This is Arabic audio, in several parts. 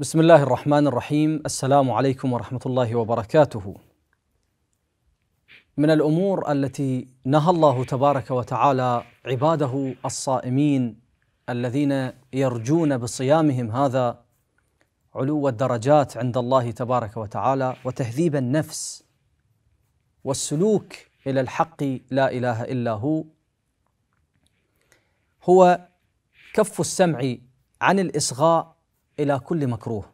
بسم الله الرحمن الرحيم السلام عليكم ورحمه الله وبركاته. من الامور التي نهى الله تبارك وتعالى عباده الصائمين الذين يرجون بصيامهم هذا علو الدرجات عند الله تبارك وتعالى وتهذيب النفس والسلوك الى الحق لا اله الا هو هو كف السمع عن الإصغاء الى كل مكروه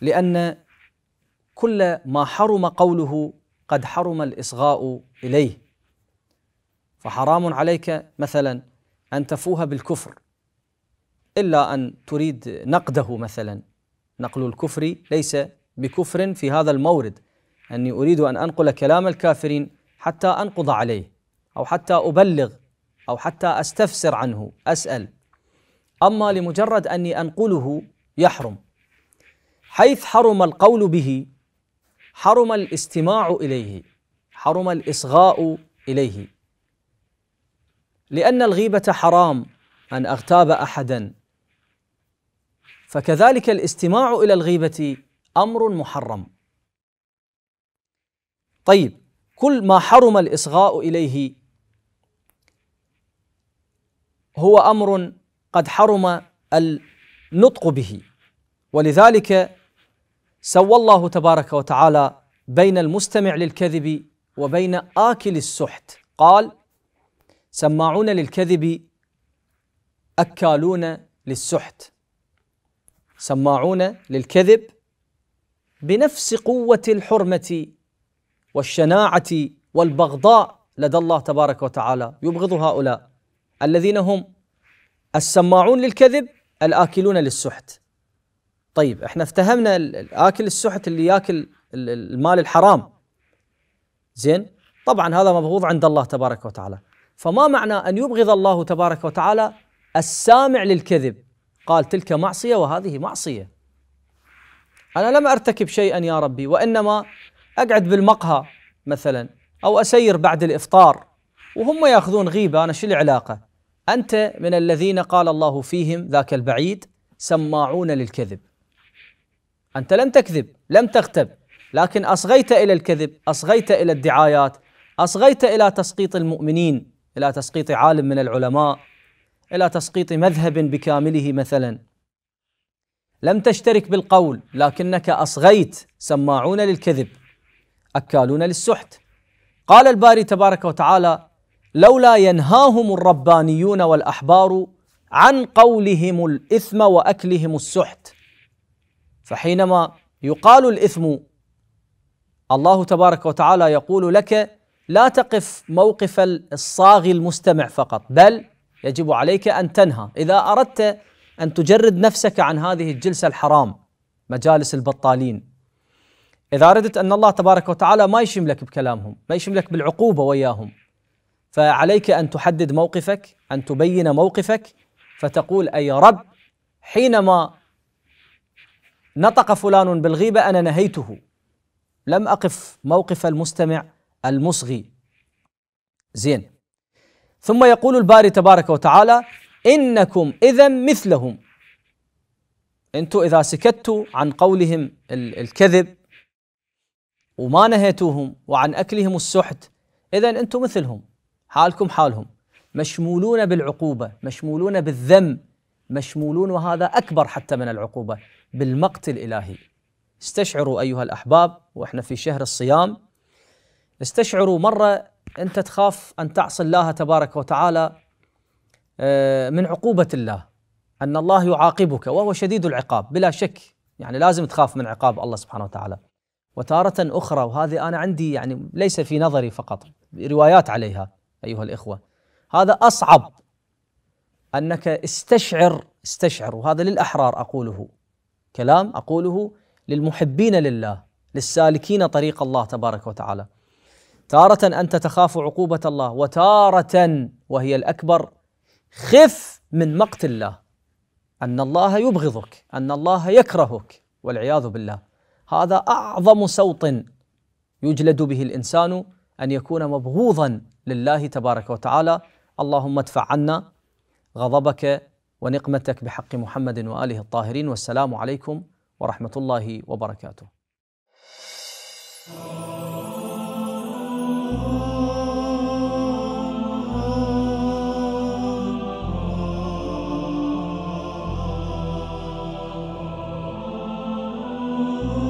لان كل ما حرم قوله قد حرم الاصغاء اليه فحرام عليك مثلا ان تفوه بالكفر الا ان تريد نقده مثلا نقل الكفر ليس بكفر في هذا المورد اني اريد ان انقل كلام الكافرين حتى انقض عليه او حتى ابلغ او حتى استفسر عنه اسال أما لمجرد أني أنقله يحرم حيث حرم القول به حرم الاستماع إليه حرم الإصغاء إليه لأن الغيبة حرام أن أغتاب أحدا فكذلك الاستماع إلى الغيبة أمر محرم طيب كل ما حرم الإصغاء إليه هو أمر قد حرم النطق به ولذلك سوى الله تبارك وتعالى بين المستمع للكذب وبين آكل السحت قال سماعون للكذب أكالون للسحت سماعون للكذب بنفس قوة الحرمة والشناعة والبغضاء لدى الله تبارك وتعالى يبغض هؤلاء الذين هم السماعون للكذب الآكلون للسحت طيب احنا افتهمنا الآكل السحت اللي ياكل المال الحرام زين طبعا هذا مبغوض عند الله تبارك وتعالى فما معنى أن يبغض الله تبارك وتعالى السامع للكذب قال تلك معصية وهذه معصية أنا لم أرتكب شيئا يا ربي وإنما أقعد بالمقهى مثلا أو أسير بعد الإفطار وهم ياخذون غيبة أنا شو العلاقة أنت من الذين قال الله فيهم ذاك البعيد سماعون للكذب أنت لم تكذب لم تغتب لكن أصغيت إلى الكذب أصغيت إلى الدعايات أصغيت إلى تسقيط المؤمنين إلى تسقيط عالم من العلماء إلى تسقيط مذهب بكامله مثلا لم تشترك بالقول لكنك أصغيت سماعون للكذب أكالون للسحت قال الباري تبارك وتعالى لولا ينهاهم الربانيون والاحبار عن قولهم الاثم واكلهم السحت فحينما يقال الاثم الله تبارك وتعالى يقول لك لا تقف موقف الصاغي المستمع فقط بل يجب عليك ان تنهى اذا اردت ان تجرد نفسك عن هذه الجلسه الحرام مجالس البطالين اذا اردت ان الله تبارك وتعالى ما يشملك بكلامهم ما يشملك بالعقوبه وياهم فعليك أن تحدد موقفك أن تبين موقفك فتقول أي رب حينما نطق فلان بالغيبة أنا نهيته لم أقف موقف المستمع المصغي زين ثم يقول الباري تبارك وتعالى إنكم إذا مثلهم أنتم إذا سكتوا عن قولهم الكذب وما نهيتوهم وعن أكلهم السحت إذا أنتم مثلهم حالكم حالهم مشمولون بالعقوبة مشمولون بالذم مشمولون وهذا أكبر حتى من العقوبة بالمقت الإلهي استشعروا أيها الأحباب وإحنا في شهر الصيام استشعروا مرة أنت تخاف أن تعصي الله تبارك وتعالى آه، من عقوبة الله أن الله يعاقبك وهو شديد العقاب بلا شك يعني لازم تخاف من عقاب الله سبحانه وتعالى وتارة أخرى وهذه أنا عندي يعني ليس في نظري فقط روايات عليها أيها الإخوة هذا أصعب أنك استشعر استشعر وهذا للأحرار أقوله كلام أقوله للمحبين لله للسالكين طريق الله تبارك وتعالى تارة أنت تخاف عقوبة الله وتارة وهي الأكبر خف من مقت الله أن الله يبغضك أن الله يكرهك والعياذ بالله هذا أعظم سوط يجلد به الإنسان أن يكون مبغوضا لله تبارك وتعالى اللهم ادفع عنا غضبك ونقمتك بحق محمد واله الطاهرين والسلام عليكم ورحمه الله وبركاته. Oh